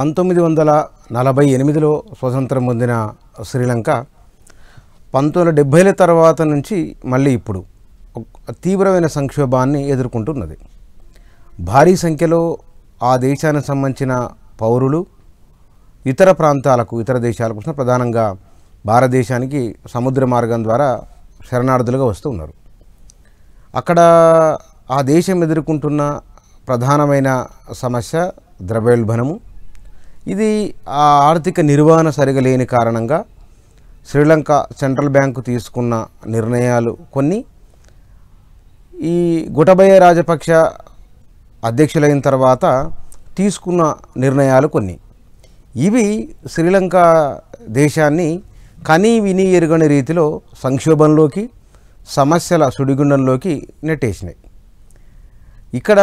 పంతొమ్మిది వందల నలభై ఎనిమిదిలో స్వతంత్రం పొందిన శ్రీలంక పంతొమ్మిది వందల డెబ్భైల తర్వాత నుంచి మళ్ళీ ఇప్పుడు తీవ్రమైన సంక్షోభాన్ని ఎదుర్కొంటున్నది భారీ సంఖ్యలో ఆ దేశానికి సంబంధించిన పౌరులు ఇతర ప్రాంతాలకు ఇతర దేశాలకు ప్రధానంగా భారతదేశానికి సముద్ర మార్గం ద్వారా శరణార్థులుగా వస్తున్నారు అక్కడ ఆ దేశం ఎదుర్కొంటున్న ప్రధానమైన సమస్య ద్రవ్యోల్బణము ఇది ఆ ఆర్థిక నిర్వహణ సరిగా లేని కారణంగా శ్రీలంక సెంట్రల్ బ్యాంకు తీసుకున్న నిర్ణయాలు కొన్ని ఈ గుటబయ రాజపక్ష అధ్యక్షులైన తర్వాత తీసుకున్న నిర్ణయాలు కొన్ని ఇవి శ్రీలంక దేశాన్ని కనీ విని ఎరుగని రీతిలో సంక్షోభంలోకి సమస్యల సుడిగుండంలోకి నెట్టేసినాయి ఇక్కడ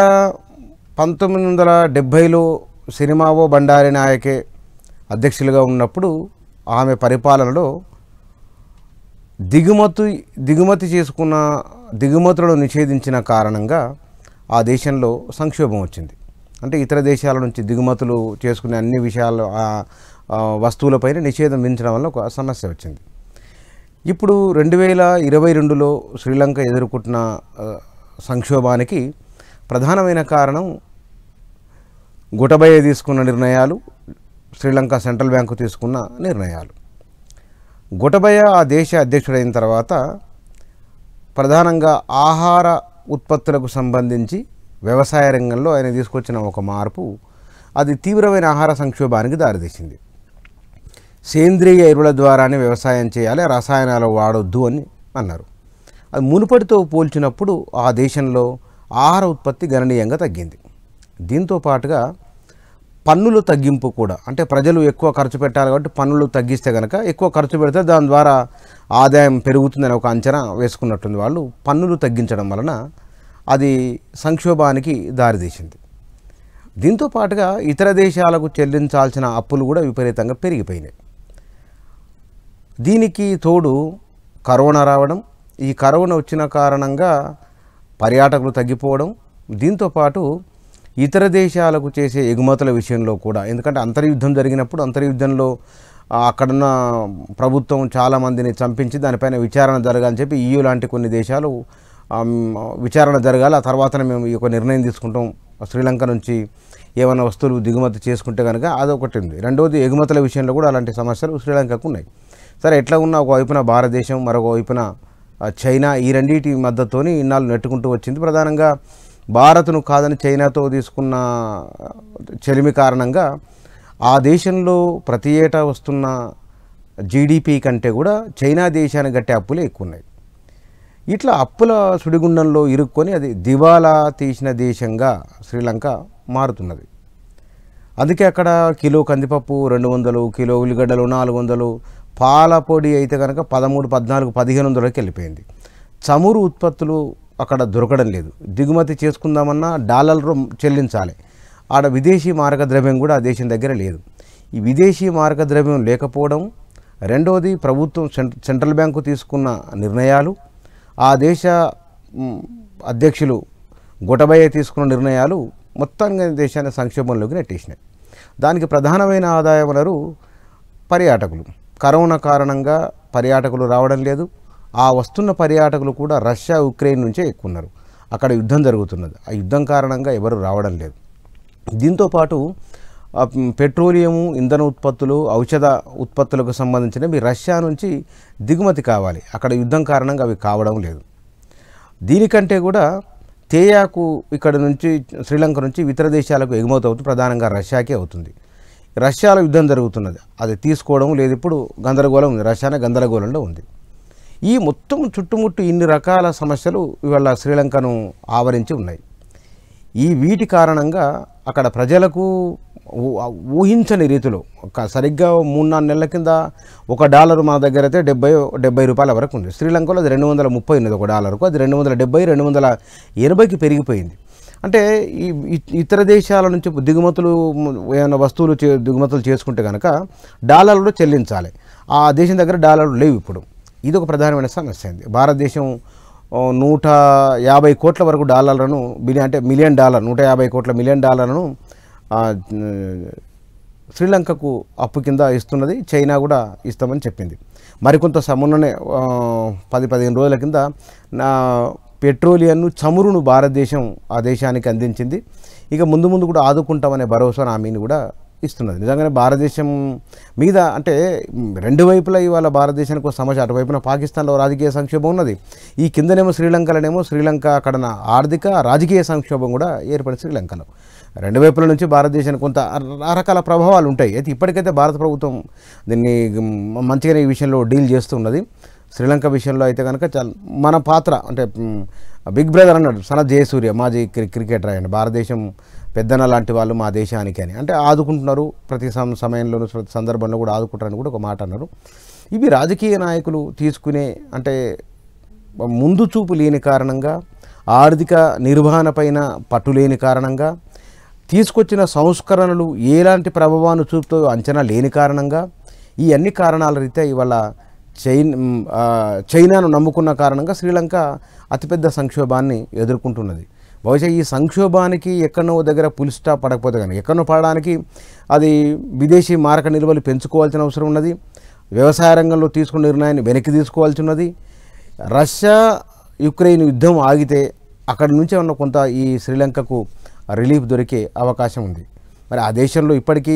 పంతొమ్మిది వందల డెబ్భైలో సినిమావో బండారి నాయకే అధ్యక్షులుగా ఉన్నప్పుడు ఆమె పరిపాలనలో దిగుమతి దిగుమతి చేసుకున్న దిగుమతులను నిషేధించిన కారణంగా ఆ దేశంలో సంక్షోభం వచ్చింది అంటే ఇతర దేశాల నుంచి దిగుమతులు చేసుకునే అన్ని విషయాలు వస్తువులపైన నిషేధం విధించడం వల్ల ఒక సమస్య వచ్చింది ఇప్పుడు రెండు వేల ఇరవై రెండులో శ్రీలంక ఎదుర్కొంటున్న సంక్షోభానికి ప్రధానమైన కారణం గుటబయ్య తీసుకున్న నిర్ణయాలు శ్రీలంక సెంట్రల్ బ్యాంకు తీసుకున్న నిర్ణయాలు గుటబయ్య ఆ దేశ అధ్యక్షుడైన తర్వాత ప్రధానంగా ఆహార ఉత్పత్తులకు సంబంధించి వ్యవసాయ రంగంలో ఆయన తీసుకొచ్చిన ఒక మార్పు అది తీవ్రమైన ఆహార సంక్షోభానికి దారితీసింది సేంద్రియ ఎరువుల ద్వారానే వ్యవసాయం చేయాలి రసాయనాలు వాడొద్దు అని అన్నారు అది మునుపటితో పోల్చినప్పుడు ఆ దేశంలో ఆహార ఉత్పత్తి గణనీయంగా తగ్గింది దీంతో పాటుగా పన్నులు తగ్గింపు కూడా అంటే ప్రజలు ఎక్కువ ఖర్చు పెట్టాలి కాబట్టి పన్నులు తగ్గిస్తే కనుక ఎక్కువ ఖర్చు పెడితే దాని ద్వారా ఆదాయం పెరుగుతుందని ఒక అంచనా వేసుకున్నట్టుంది వాళ్ళు పన్నులు తగ్గించడం వలన అది సంక్షోభానికి దారితీసింది దీంతో పాటుగా ఇతర దేశాలకు చెల్లించాల్సిన అప్పులు కూడా విపరీతంగా పెరిగిపోయినాయి దీనికి తోడు కరోనా రావడం ఈ కరోనా వచ్చిన కారణంగా పర్యాటకులు తగ్గిపోవడం దీంతోపాటు ఇతర దేశాలకు చేసే ఎగుమతుల విషయంలో కూడా ఎందుకంటే అంతర్యుద్ధం జరిగినప్పుడు అంతర్యుద్ధంలో అక్కడున్న ప్రభుత్వం చాలామందిని చంపించి దానిపైన విచారణ జరగాలని చెప్పి ఈయూ లాంటి కొన్ని దేశాలు విచారణ జరగాలి ఆ తర్వాతనే మేము ఈ యొక్క నిర్ణయం తీసుకుంటాం శ్రీలంక నుంచి ఏమైనా వస్తువులు దిగుమతి చేసుకుంటే కనుక అదొకటి ఉంది రెండవది ఎగుమతుల విషయంలో కూడా అలాంటి సమస్యలు శ్రీలంకకు ఉన్నాయి సరే ఎట్లా ఉన్నా ఒకవైపున భారతదేశం మరొక వైపున చైనా ఈ రెండింటి మద్దతుతోని ఇన్నాళ్ళు నెట్టుకుంటూ వచ్చింది ప్రధానంగా భారత్ను కాదని చైనాతో తీసుకున్న చెలిమి కారణంగా ఆ దేశంలో ప్రతి ఏటా వస్తున్న జీడిపి కంటే కూడా చైనా దేశానికి గట్టే అప్పులే ఎక్కువ ఉన్నాయి ఇట్లా అప్పుల సుడిగుండంలో ఇరుక్కొని అది దివాలా తీసిన దేశంగా శ్రీలంక మారుతున్నది అందుకే అక్కడ కిలో కందిపప్పు రెండు వందలు కిలో ఉల్లిగడ్డలు నాలుగు వందలు పాల పొడి అయితే కనుక పదమూడు పద్నాలుగు పదిహేను వందలకి వెళ్ళిపోయింది చమురు ఉత్పత్తులు అక్కడ దొరకడం లేదు దిగుమతి చేసుకుందామన్నా డాలర్లు చెల్లించాలి ఆడ విదేశీ మారక ద్రవ్యం కూడా ఆ దేశం దగ్గర లేదు ఈ విదేశీ మారక ద్రవ్యం లేకపోవడం రెండవది ప్రభుత్వం సెంట్రల్ బ్యాంకు తీసుకున్న నిర్ణయాలు ఆ దేశ అధ్యక్షులు గొటబయ్య తీసుకున్న నిర్ణయాలు మొత్తంగా దేశాన్ని సంక్షోభంలోకి నెట్టేసినాయి దానికి ప్రధానమైన ఆదాయ వనరు పర్యాటకులు కరోనా కారణంగా పర్యాటకులు రావడం లేదు ఆ వస్తున్న పర్యాటకులు కూడా రష్యా ఉక్రెయిన్ నుంచే ఎక్కువ ఉన్నారు అక్కడ యుద్ధం జరుగుతున్నది ఆ యుద్ధం కారణంగా ఎవరు రావడం లేదు దీంతోపాటు పెట్రోలియము ఇంధన ఉత్పత్తులు ఔషధ ఉత్పత్తులకు సంబంధించినవి రష్యా నుంచి దిగుమతి కావాలి అక్కడ యుద్ధం కారణంగా అవి కావడం లేదు దీనికంటే కూడా తేయాకు ఇక్కడ నుంచి శ్రీలంక నుంచి ఇతర దేశాలకు ఎగుమతి అవుతుంది ప్రధానంగా రష్యాకే అవుతుంది రష్యాలో యుద్ధం జరుగుతున్నది అది తీసుకోవడం లేదు ఇప్పుడు గందరగోళం ఉంది రష్యానే గందరగోళంలో ఉంది ఈ మొత్తం చుట్టుముట్టు ఇన్ని రకాల సమస్యలు ఇవాళ శ్రీలంకను ఆవరించి ఉన్నాయి ఈ వీటి కారణంగా అక్కడ ప్రజలకు ఊహించని రీతిలో ఒక సరిగ్గా మూడు నాలుగు నెలల కింద ఒక డాలర్ మన దగ్గర అయితే డెబ్బై డెబ్బై రూపాయల వరకు ఉంది శ్రీలంకలో అది రెండు వందల ముప్పై ఉన్నది ఒక డాలర్కు అది రెండు వందల డెబ్బై రెండు వందల ఎనభైకి పెరిగిపోయింది అంటే ఈ ఇతర దేశాల నుంచి దిగుమతులు ఏమైనా వస్తువులు దిగుమతులు చేసుకుంటే కనుక డాలర్లు చెల్లించాలి ఆ దేశం దగ్గర డాలర్లు లేవు ఇప్పుడు ఇది ఒక ప్రధానమైన సమస్య అండి భారతదేశం నూట యాభై కోట్ల వరకు డాలర్లను బిలియన్ అంటే మిలియన్ డాలర్ నూట యాభై కోట్ల మిలియన్ డాలర్లను శ్రీలంకకు అప్పు కింద ఇస్తున్నది చైనా కూడా ఇస్తామని చెప్పింది మరికొంత మొన్ననే పది పదిహేను రోజుల కింద నా పెట్రోలియంను చమురును భారతదేశం ఆ దేశానికి అందించింది ఇక ముందు ముందు కూడా ఆదుకుంటామనే భరోసా నా కూడా ఇస్తున్నది నిజంగానే భారతదేశం మీద అంటే రెండు వైపులా ఇవాళ భారతదేశానికి సమస్య అటువైపున పాకిస్తాన్లో రాజకీయ సంక్షోభం ఉన్నది ఈ కిందనేమో శ్రీలంకలోనేమో శ్రీలంక అక్కడ ఆర్థిక రాజకీయ సంక్షోభం కూడా ఏర్పడింది శ్రీలంకలో రెండు వైపుల నుంచి భారతదేశానికి కొంత రకరకాల ప్రభావాలు ఉంటాయి అయితే ఇప్పటికైతే భారత ప్రభుత్వం దీన్ని మంచిగానే ఈ విషయంలో డీల్ చేస్తున్నది శ్రీలంక విషయంలో అయితే కనుక చాలా మన పాత్ర అంటే బిగ్ బ్రదర్ అన్నాడు సన జయసూర్య మాజీ క్రికెటర్ ఆయన భారతదేశం పెద్దన లాంటి వాళ్ళు మా దేశానికి అని అంటే ఆదుకుంటున్నారు ప్రతి సమయంలోనూ ప్రతి సందర్భంలో కూడా ఆదుకుంటారని కూడా ఒక మాట అన్నారు ఇవి రాజకీయ నాయకులు తీసుకునే అంటే ముందు చూపు లేని కారణంగా ఆర్థిక నిర్వహణ పైన పట్టు లేని కారణంగా తీసుకొచ్చిన సంస్కరణలు ఎలాంటి ప్రభావాన్ని చూపుతో అంచనా లేని కారణంగా ఈ అన్ని కారణాల రీత్యా ఇవాళ చైన్ చైనాను నమ్ముకున్న కారణంగా శ్రీలంక అతిపెద్ద సంక్షోభాన్ని ఎదుర్కొంటున్నది బహుశా ఈ సంక్షోభానికి ఎక్కడో దగ్గర పులి పడకపోతే కానీ ఎక్కడో పడడానికి అది విదేశీ మారక నిల్వలు పెంచుకోవాల్సిన అవసరం ఉన్నది వ్యవసాయ రంగంలో తీసుకున్న నిర్ణయాన్ని వెనక్కి తీసుకోవాల్సి ఉన్నది రష్యా యుక్రెయిన్ యుద్ధం ఆగితే అక్కడి నుంచే ఉన్న కొంత ఈ శ్రీలంకకు రిలీఫ్ దొరికే అవకాశం ఉంది మరి ఆ దేశంలో ఇప్పటికీ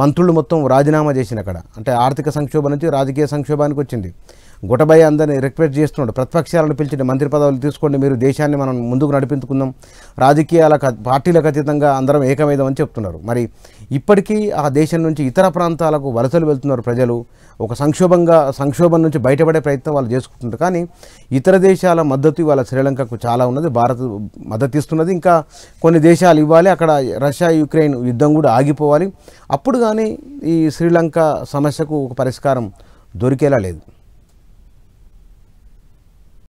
మంత్రులు మొత్తం రాజీనామా చేసిన అక్కడ అంటే ఆర్థిక సంక్షోభం నుంచి రాజకీయ సంక్షోభానికి వచ్చింది గుటబై అందరిని రిక్వెస్ట్ చేస్తున్నాడు ప్రతిపక్షాలను పిలిచిన మంత్రి పదవులు తీసుకోండి మీరు దేశాన్ని మనం ముందుకు నడిపించుకుందాం రాజకీయాలకు పార్టీలకు అతీతంగా అందరం ఏకమైదామని చెప్తున్నారు మరి ఇప్పటికీ ఆ దేశం నుంచి ఇతర ప్రాంతాలకు వలసలు వెళ్తున్నారు ప్రజలు ఒక సంక్షోభంగా సంక్షోభం నుంచి బయటపడే ప్రయత్నం వాళ్ళు చేసుకుంటున్నారు కానీ ఇతర దేశాల మద్దతు ఇవాళ శ్రీలంకకు చాలా ఉన్నది భారత్ మద్దతు ఇస్తున్నది ఇంకా కొన్ని దేశాలు ఇవ్వాలి అక్కడ రష్యా యుక్రెయిన్ యుద్ధం కూడా ఆగిపోవాలి అప్పుడు కానీ ఈ శ్రీలంక సమస్యకు ఒక పరిష్కారం దొరికేలా లేదు